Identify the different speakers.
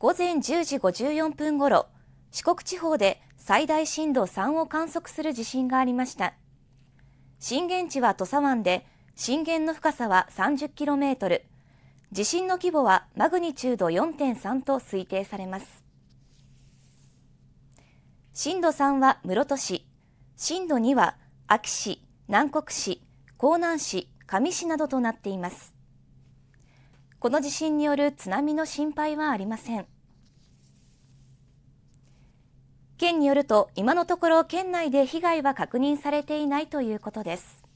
Speaker 1: 午前10時54分ごろ、四国地方で最大震度3を観測する地震がありました。震源地は土佐湾で、震源の深さは 30km、地震の規模はマグニチュード4.3と推定されます。震度3は室戸市、震度2は安芸市、南国市、江南市、上市などとなっています。この地震による津波の心配はありません県によると今のところ県内で被害は確認されていないということです